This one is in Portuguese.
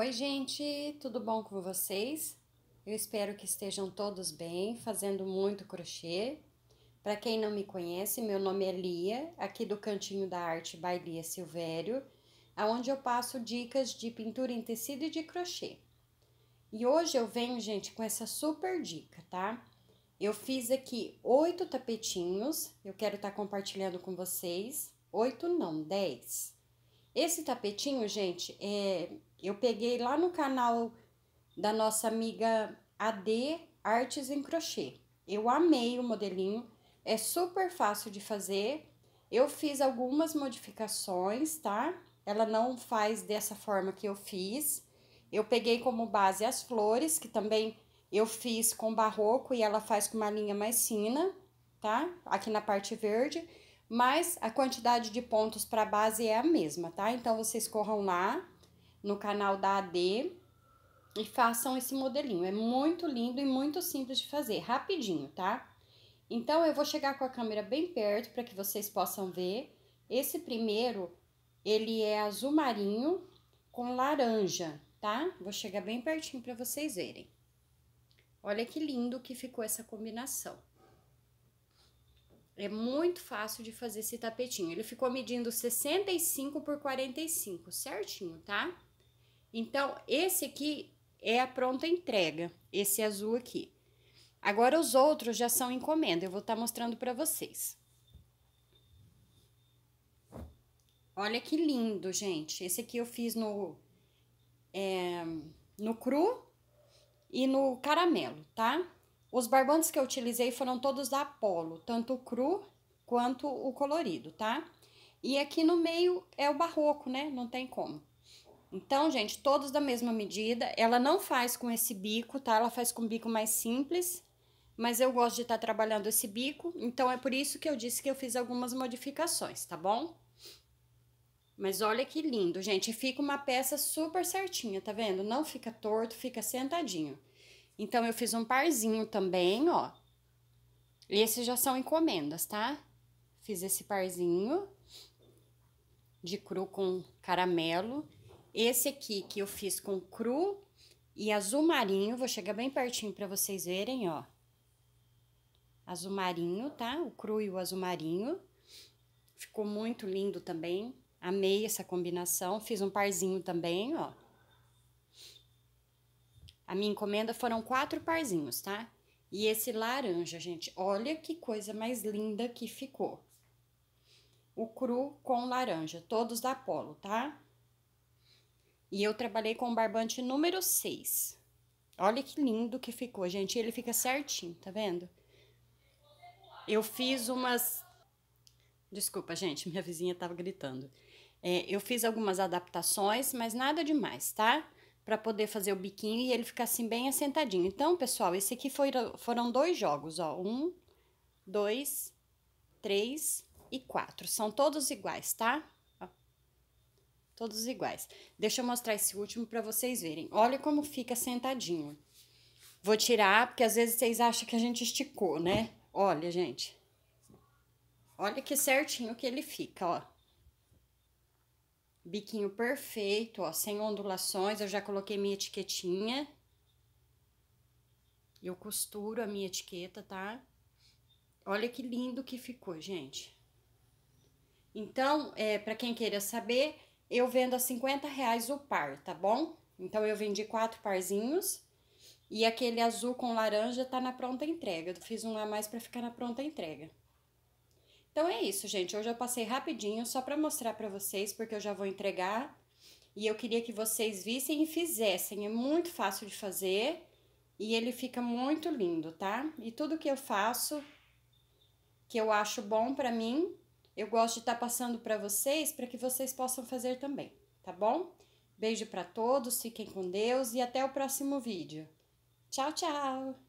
Oi, gente, tudo bom com vocês? Eu espero que estejam todos bem, fazendo muito crochê. Para quem não me conhece, meu nome é Lia, aqui do Cantinho da Arte by Lia Silvério, aonde eu passo dicas de pintura em tecido e de crochê. E hoje eu venho, gente, com essa super dica, tá? Eu fiz aqui oito tapetinhos, eu quero estar tá compartilhando com vocês. Oito não, dez esse tapetinho, gente, é, eu peguei lá no canal da nossa amiga AD Artes em Crochê. Eu amei o modelinho, é super fácil de fazer. Eu fiz algumas modificações, tá? Ela não faz dessa forma que eu fiz. Eu peguei como base as flores, que também eu fiz com barroco e ela faz com uma linha mais fina, tá? Aqui na parte verde mas a quantidade de pontos para base é a mesma, tá? Então, vocês corram lá no canal da AD e façam esse modelinho. É muito lindo e muito simples de fazer, rapidinho, tá? Então, eu vou chegar com a câmera bem perto para que vocês possam ver. Esse primeiro, ele é azul marinho com laranja, tá? Vou chegar bem pertinho para vocês verem. Olha que lindo que ficou essa combinação. É muito fácil de fazer esse tapetinho. Ele ficou medindo 65 por 45, certinho, tá? Então, esse aqui é a pronta entrega, esse azul aqui. Agora, os outros já são encomenda, eu vou estar tá mostrando para vocês. Olha que lindo, gente. Esse aqui eu fiz no, é, no cru e no caramelo, tá? Os barbantes que eu utilizei foram todos da Apollo, tanto o cru quanto o colorido, tá? E aqui no meio é o barroco, né? Não tem como. Então, gente, todos da mesma medida. Ela não faz com esse bico, tá? Ela faz com bico mais simples, mas eu gosto de estar tá trabalhando esse bico. Então, é por isso que eu disse que eu fiz algumas modificações, tá bom? Mas olha que lindo, gente. Fica uma peça super certinha, tá vendo? Não fica torto, fica sentadinho. Então, eu fiz um parzinho também, ó. E esses já são encomendas, tá? Fiz esse parzinho de cru com caramelo. Esse aqui que eu fiz com cru e azul marinho. Vou chegar bem pertinho para vocês verem, ó. Azul marinho, tá? O cru e o azul marinho. Ficou muito lindo também. Amei essa combinação. Fiz um parzinho também, ó. A minha encomenda foram quatro parzinhos, tá? E esse laranja, gente, olha que coisa mais linda que ficou. O cru com laranja, todos da Polo, tá? E eu trabalhei com o barbante número 6. Olha que lindo que ficou, gente. Ele fica certinho, tá vendo? Eu fiz umas... Desculpa, gente, minha vizinha tava gritando. É, eu fiz algumas adaptações, mas nada demais, tá? Tá? para poder fazer o biquinho e ele ficar assim bem assentadinho. Então, pessoal, esse aqui foi, foram dois jogos, ó. Um, dois, três e quatro. São todos iguais, tá? Ó, todos iguais. Deixa eu mostrar esse último para vocês verem. Olha como fica sentadinho. Vou tirar, porque às vezes vocês acham que a gente esticou, né? Olha, gente. Olha que certinho que ele fica, ó biquinho perfeito, ó, sem ondulações, eu já coloquei minha etiquetinha. Eu costuro a minha etiqueta, tá? Olha que lindo que ficou, gente. Então, é, para quem queira saber, eu vendo a 50 reais o par, tá bom? Então, eu vendi quatro parzinhos. E aquele azul com laranja tá na pronta entrega. Eu fiz um a mais para ficar na pronta entrega. Então é isso, gente. Hoje eu passei rapidinho só para mostrar para vocês, porque eu já vou entregar. E eu queria que vocês vissem e fizessem. É muito fácil de fazer e ele fica muito lindo, tá? E tudo que eu faço que eu acho bom para mim, eu gosto de estar tá passando para vocês para que vocês possam fazer também, tá bom? Beijo para todos, fiquem com Deus e até o próximo vídeo. Tchau, tchau!